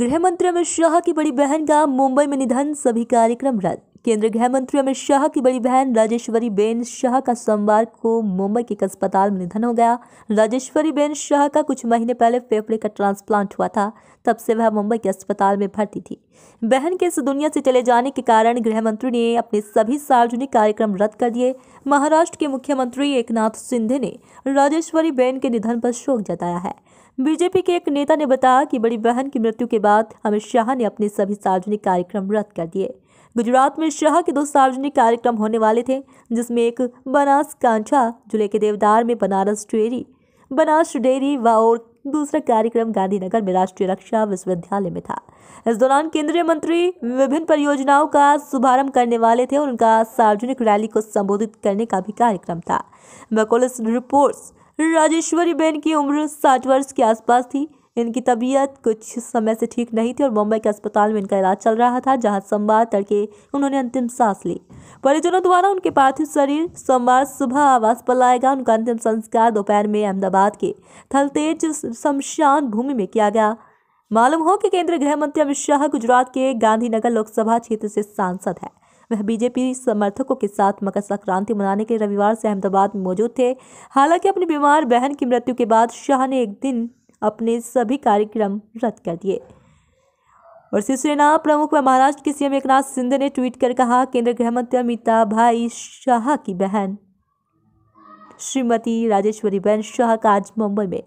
गृह मंत्री अमित शाह की बड़ी बहन का मुंबई में निधन सभी कार्यक्रम रद्द केंद्रीय गृह मंत्री अमित शाह की बड़ी बहन राजेश्वरी बेन शाह का सोमवार को मुंबई के एक अस्पताल में निधन हो गया राजेश्वरी बेन शाह का कुछ महीने पहले फेफड़े का ट्रांसप्लांट हुआ था तब से वह मुंबई के अस्पताल में भर्ती थी बहन के इस दुनिया से चले जाने के कारण गृह मंत्री ने अपने सभी सार्वजनिक कार्यक्रम रद्द कर दिए महाराष्ट्र के मुख्यमंत्री एक सिंधे ने राजेश्वरी बेन के निधन पर शोक जताया है बीजेपी के एक नेता ने बताया कि बड़ी बहन की मृत्यु के बाद अमित शाह ने अपने सभी सार्वजनिक कार्यक्रम रद्द कर दिए गुजरात में शाह के दो सार्वजनिक कार्यक्रम होने वाले थे जिसमें एक कांछा जिले के देवदार में बनारस डेयरी बनास डेयरी व और दूसरा कार्यक्रम गांधीनगर में राष्ट्रीय रक्षा विश्वविद्यालय में था इस दौरान केंद्रीय मंत्री विभिन्न परियोजनाओं का शुभारंभ करने वाले थे और उनका सार्वजनिक रैली को संबोधित करने का भी कार्यक्रम था बकोलिस रिपोर्ट्स राजेश्वरी बेन की उम्र साठ वर्ष के आसपास थी इनकी तबीयत कुछ समय से ठीक नहीं थी और मुंबई के अस्पताल में इनका इलाज चल रहा था जहां सोमवार तड़के उन्होंने अंतिम सांस ली परिजनों द्वारा उनके पार्थिव शरीर सोमवार सुबह आवास पर लाएगा उनका अंतिम संस्कार दोपहर में अहमदाबाद के थलतेज शमशान भूमि में किया गया मालूम हो कि केंद्रीय गृह मंत्री अमित शाह गुजरात के गांधीनगर लोकसभा क्षेत्र से सांसद हैं वह बीजेपी समर्थकों के साथ मकर संक्रांति मनाने के रविवार से अहमदाबाद में मौजूद थे हालांकि अपनी बीमार बहन की मृत्यु के बाद शाह ने एक दिन अपने सभी कार्यक्रम रद्द कर दिए और शिवसेना प्रमुख व महाराष्ट्र के सीएम एकनाथ शिंदे ने ट्वीट कर कहा केंद्रीय गृहमंत्री अमिताभ भाई शाह की बहन श्रीमती राजेश्वरी बहन शाह का आज मुंबई में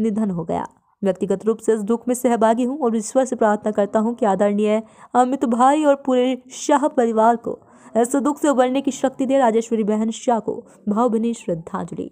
निधन हो गया व्यक्तिगत रूप से इस दुख में सहभागी हूं और ईश्वर से प्रार्थना करता हूं कि आदरणीय अमित भाई और पूरे शाह परिवार को ऐसे दुख से उबरने की शक्ति दे राजेश्वरी बहन शाह को भावभीनी श्रद्धांजलि